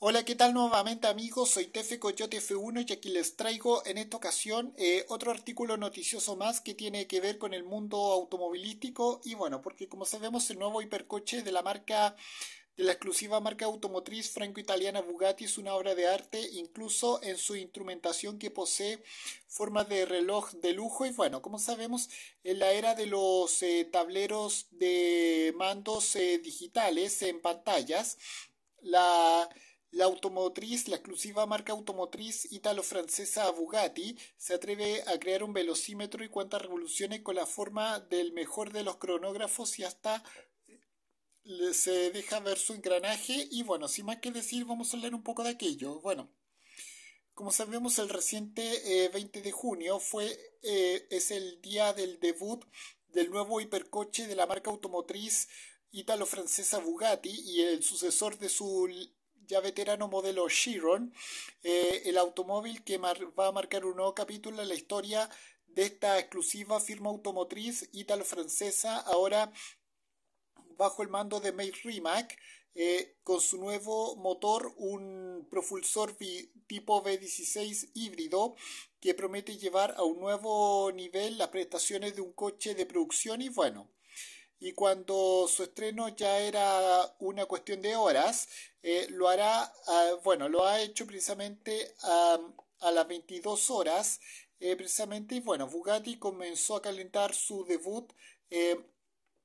Hola, ¿qué tal nuevamente amigos? Soy Tefe Coyote F1 y aquí les traigo en esta ocasión eh, otro artículo noticioso más que tiene que ver con el mundo automovilístico y bueno, porque como sabemos el nuevo hipercoche de la marca de la exclusiva marca automotriz franco-italiana Bugatti es una obra de arte, incluso en su instrumentación que posee forma de reloj de lujo. Y bueno, como sabemos, en la era de los eh, tableros de mandos eh, digitales en pantallas, la la automotriz, la exclusiva marca automotriz italo-francesa Bugatti, se atreve a crear un velocímetro y cuenta revoluciones con la forma del mejor de los cronógrafos y hasta se deja ver su engranaje y bueno, sin más que decir, vamos a hablar un poco de aquello. Bueno, como sabemos, el reciente 20 eh, de junio fue, eh, es el día del debut del nuevo hipercoche de la marca automotriz italo-francesa Bugatti y el sucesor de su ya veterano modelo Chiron, eh, el automóvil que va a marcar un nuevo capítulo en la historia de esta exclusiva firma automotriz italo-francesa, ahora bajo el mando de May Rimac, eh, con su nuevo motor, un propulsor tipo V16 híbrido que promete llevar a un nuevo nivel las prestaciones de un coche de producción y bueno, y cuando su estreno ya era una cuestión de horas, eh, lo hará, ah, bueno, lo ha hecho precisamente a las 22 horas, eh, precisamente, y bueno, Bugatti comenzó a calentar su debut eh,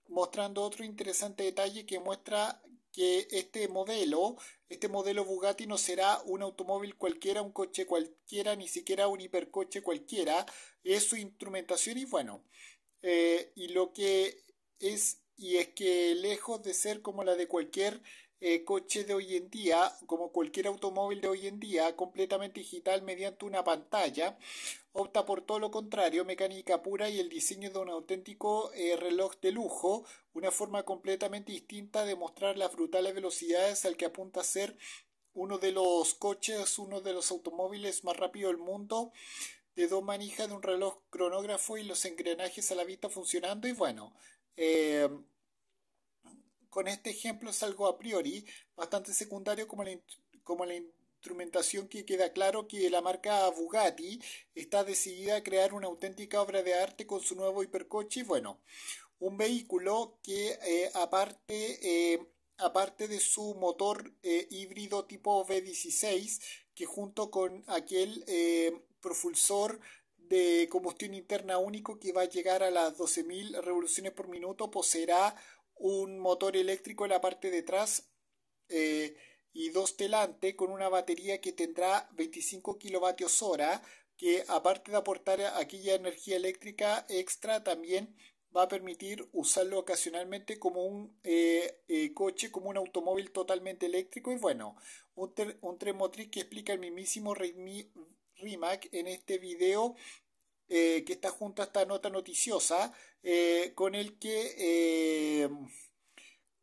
mostrando otro interesante detalle que muestra que este modelo, este modelo Bugatti no será un automóvil cualquiera, un coche cualquiera, ni siquiera un hipercoche cualquiera, es su instrumentación y bueno, y lo que y es que lejos de ser como la de cualquier eh, coche de hoy en día, como cualquier automóvil de hoy en día, completamente digital mediante una pantalla, opta por todo lo contrario, mecánica pura y el diseño de un auténtico eh, reloj de lujo, una forma completamente distinta de mostrar las brutales velocidades al que apunta a ser uno de los coches, uno de los automóviles más rápidos del mundo, de dos manijas de un reloj cronógrafo y los engranajes a la vista funcionando y bueno, eh, con este ejemplo es algo a priori bastante secundario como la, como la instrumentación que queda claro que la marca Bugatti está decidida a crear una auténtica obra de arte con su nuevo hipercoche. Bueno, un vehículo que eh, aparte, eh, aparte de su motor híbrido tipo V16, que junto con aquel propulsor de combustión interna único que va a llegar a las 12.000 revoluciones por minuto poseerá pues un motor eléctrico en la parte de atrás eh, y dos delante con una batería que tendrá 25 kilovatios hora que aparte de aportar aquella energía eléctrica extra también va a permitir usarlo ocasionalmente como un eh, eh, coche, como un automóvil totalmente eléctrico y bueno, un, tren motriz que explica el mismísimo ritmo Rimac en este video eh, que está junto a esta nota noticiosa, eh, con el que... Eh,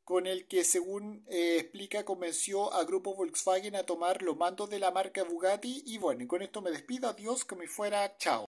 con el que, según explica, convenció a Grupo Volkswagen a tomar los mandos de la marca Bugatti. Y bueno, con esto me despido. Adiós, que me fuera. Chao.